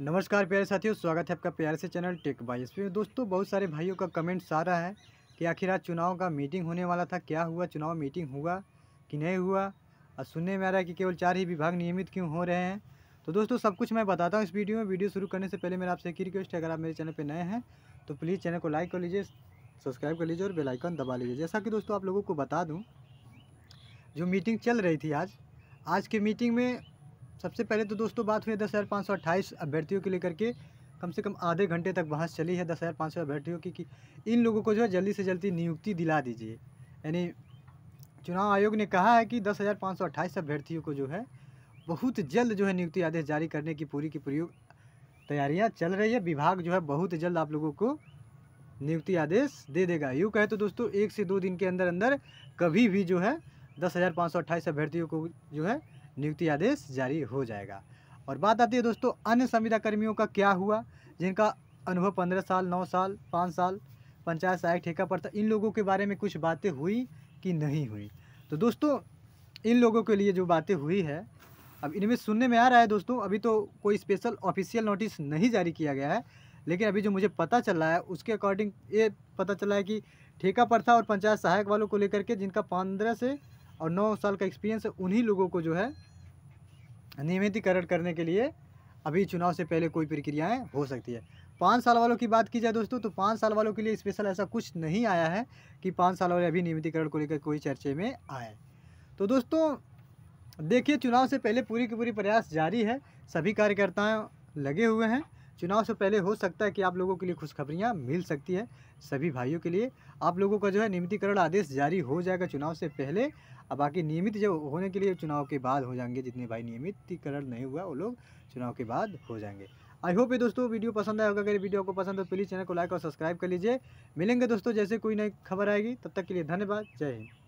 नमस्कार प्यारे साथियों स्वागत है आपका प्यारे से चैनल टेक बाई इसमें दोस्तों बहुत सारे भाइयों का कमेंट्स आ रहा है कि आखिर आज चुनाव का मीटिंग होने वाला था क्या हुआ चुनाव मीटिंग हुआ कि नहीं हुआ और सुनने में आ रहा है कि केवल चार ही विभाग नियमित क्यों हो रहे हैं तो दोस्तों सब कुछ मैं बताता हूँ इस वीडियो में वीडियो शुरू करने से पहले मेरा आपसे एक रिक्वेस्ट है अगर आप मेरे चैनल पर नए हैं तो प्लीज़ चैनल को लाइक कर लीजिए सब्सक्राइब कर लीजिए और बेलाइकन दबा लीजिए जैसा कि दोस्तों आप लोगों को बता दूँ जो मीटिंग चल रही थी आज आज की मीटिंग में सबसे पहले तो दोस्तों बात हुई दस हज़ार पाँच सौ अट्ठाईस अभ्यर्थियों के लेकर के कम से कम आधे घंटे तक बहस चली है दस हज़ार पाँच सौ अभ्यर्थियों की कि इन लोगों को जो है जल्दी से जल्दी नियुक्ति दिला दीजिए यानी चुनाव आयोग ने कहा है कि दस हज़ार पाँच सौ अट्ठाईस अभ्यर्थियों को जो है बहुत जल्द जो है नियुक्ति आदेश जारी करने की पूरी की पूरी तैयारियाँ चल रही है विभाग जो है बहुत जल्द आप लोगों को नियुक्ति आदेश दे देगा यूँ कहे तो दोस्तों एक से दो दिन के अंदर अंदर कभी भी जो है दस हज़ार पाँच सौ अट्ठाईस अभ्यर्थियों को जो है नियुक्ति आदेश जारी हो जाएगा और बात आती है दोस्तों अन्य संविदा कर्मियों का क्या हुआ जिनका अनुभव पंद्रह साल नौ साल पाँच साल पंचायत सहायक ठेका पड़ता इन लोगों के बारे में कुछ बातें हुई कि नहीं हुई तो दोस्तों इन लोगों के लिए जो बातें हुई है अब इनमें सुनने में आ रहा है दोस्तों अभी तो कोई स्पेशल ऑफिशियल नोटिस नहीं जारी किया गया है लेकिन अभी जो मुझे पता चल रहा है उसके अकॉर्डिंग ये पता चला है कि ठेका प्रथा और पंचायत सहायक वालों को लेकर के जिनका पंद्रह से और नौ साल का एक्सपीरियंस है उन्हीं लोगों को जो है नियमितीकरण करने के लिए अभी चुनाव से पहले कोई प्रक्रियाएँ हो सकती है पाँच साल वालों की बात की जाए दोस्तों तो पाँच साल वालों के लिए स्पेशल ऐसा कुछ नहीं आया है कि पाँच साल वाले अभी नियमितीकरण को लेकर कोई चर्चे में आए तो दोस्तों देखिए चुनाव से पहले पूरी की पूरी प्रयास जारी है सभी कार्यकर्ताएँ लगे हुए हैं चुनाव से पहले हो सकता है कि आप लोगों के लिए खुशखबरियाँ मिल सकती है सभी भाइयों के लिए आप लोगों का जो है नियमितीकरण आदेश जारी हो जाएगा चुनाव से पहले अब बाकी नियमित जो होने के लिए चुनाव के बाद हो जाएंगे जितने भाई नियमितीकरण नहीं हुआ वो लोग चुनाव के बाद हो जाएंगे आई होप ये दोस्तों वीडियो पसंद आएगा अगर वीडियो आपको पसंद हो तो प्लीज़ चैनल को लाइक और सब्सक्राइब कर लीजिए मिलेंगे दोस्तों जैसे कोई नई खबर आएगी तब तक के लिए धन्यवाद जय हिंद